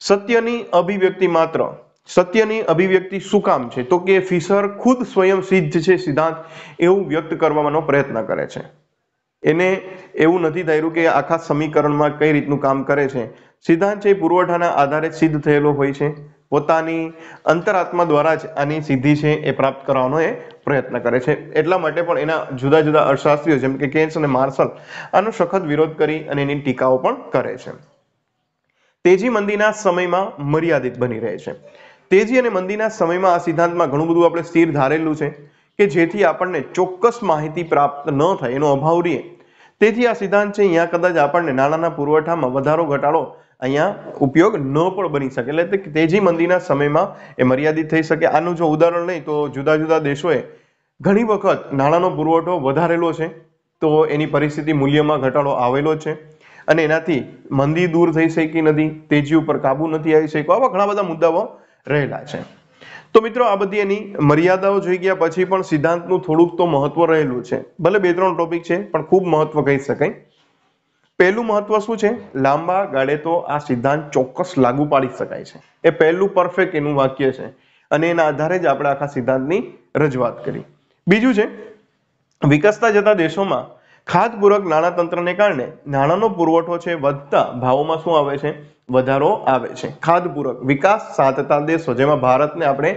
સત્યની અભિવ્યક્તિ માત્ર સત્યની અભિવ્યક્તિ શું કામ છે તો કે ફિશર ખુદ સ્વયં સિદ્ધ છે સિદ્ધાંત એવું વ્યક્ત કરવાનો પ્રયત્ન કરે છે એને એવું નથી ધાર્યું કે આખા સમીકરણમાં કઈ રીતનું કામ કરે છે સિદ્ધાંત છે એ પુરવઠાના આધારે સિદ્ધ થયેલો હોય છે પોતાની અંતરાત્મા દ્વારા જ આની સિદ્ધિ છે એ પ્રાપ્ત કરવાનો એ પ્રયત્ન કરે છે એટલા માટે પણ એના જુદા જુદા અર્થશાસ્ત્રીઓ જેમ કે કેન્સ અને માર્શલ આનો સખત વિરોધ કરી અને એની ટીકાઓ પણ કરે છે તેજી મંદીના સમયમાં મર્યાદિત બની રહે છે તેજી અને મંદીના સમયમાં આ સિદ્ધાંતમાં ઘણું બધું આપણે સ્થિર ધારેલું છે કે જેથી આપણને ચોક્કસ માહિતી પ્રાપ્ત ન થાય એનો અભાવ રહે તેથી આ સિદ્ધાંત છે અહીંયા કદાચ આપણને નાણાંના પુરવઠામાં વધારો ઘટાડો અહીંયા ઉપયોગ ન પણ બની શકે એટલે તેજી મંદીના સમયમાં એ મર્યાદિત થઈ શકે આનું જો ઉદાહરણ લઈ તો જુદા જુદા દેશોએ ઘણી વખત નાણાંનો પુરવઠો વધારેલો છે તો એની પરિસ્થિતિ મૂલ્યમાં ઘટાડો આવેલો છે અને એનાથી મંદી દૂર થઈ શકી નથી તેજી ઉપર કાબુ નથી આવી શક્યો આવા ઘણા બધા મુદ્દાઓ રહેલા છે તો મિત્રો આ બધી એની મર્યાદાઓ જોઈ ગયા પછી પણ સિદ્ધાંતનું થોડુંક તો મહત્વ રહેલું છે ભલે બે ત્રણ ટોપિક છે પણ ખૂબ મહત્વ કહી શકાય પહેલું મહત્વ શું છે લાંબા ગાળે તો આ સિદ્ધાંત ચોક્કસ લાગુ પાડી શકાય છે એ પહેલું પરફેક્ટ એનું વાક્ય છે અને એના આધારે જ આપણે આખા સિદ્ધાંતની રજૂઆત કરી બીજું છે વિકસતા જતા દેશોમાં ખાતપૂરક નાણાં કારણે નાણાંનો પુરવઠો છે વધતા ભાવોમાં શું આવે છે વધારો આવે છે ખાદપૂરક વિકાસ સાધતા દેશો જેમાં ભારતને આપણે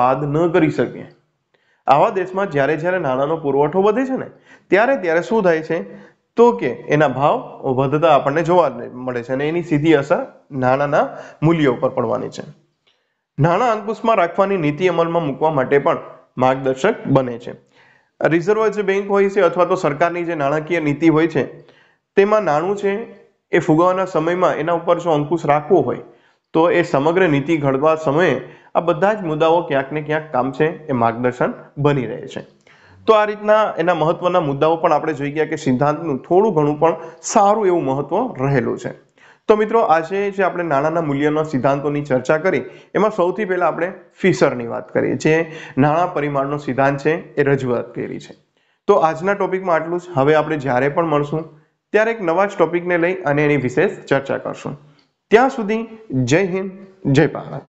બાદ ન કરી શકીએ આવા દેશમાં જ્યારે જ્યારે નાણાંનો પુરવઠો વધે છે ને ત્યારે ત્યારે શું થાય છે તો કે એના ભાવ વધતા આપણને જોવા મળે છે અને એની સીધી અસર નાણાંના મૂલ્યો ઉપર પડવાની છે નાણાં અંકુશમાં રાખવાની નીતિ અમલમાં મૂકવા માટે પણ માર્ગદર્શક બને છે રિઝર્વ જે બેંક હોય છે અથવા તો સરકારની જે નાણાકીય નીતિ હોય છે તેમાં નાણું છે એ ફુગાવાના સમયમાં એના ઉપર જો અંકુશ રાખવો હોય તો એ સમગ્ર નીતિ ઘડવા સમયે આ બધા જ મુદ્દાઓ ક્યાંક ને ક્યાંક કામ છે એ માર્ગદર્શન બની રહે છે તો આ રીતના એના મહત્વના મુદ્દાઓ પણ આપણે જોઈ ગયા કે સિદ્ધાંતનું થોડું ઘણું પણ સારું એવું મહત્વ રહેલું છે તો મિત્રો આજે જે આપણે નાણાંના મૂલ્યના સિદ્ધાંતોની ચર્ચા કરી એમાં સૌથી પહેલા આપણે ફિશરની વાત કરીએ જે નાણાં પરિમાણનો સિદ્ધાંત છે એ રજૂઆત કરી છે તો આજના ટોપિકમાં આટલું જ હવે આપણે જ્યારે પણ મળશું ત્યારે એક નવા જ ટોપિકને લઈ અને એની વિશેષ ચર્ચા કરશું ત્યાં સુધી જય હિન્દ જય ભારત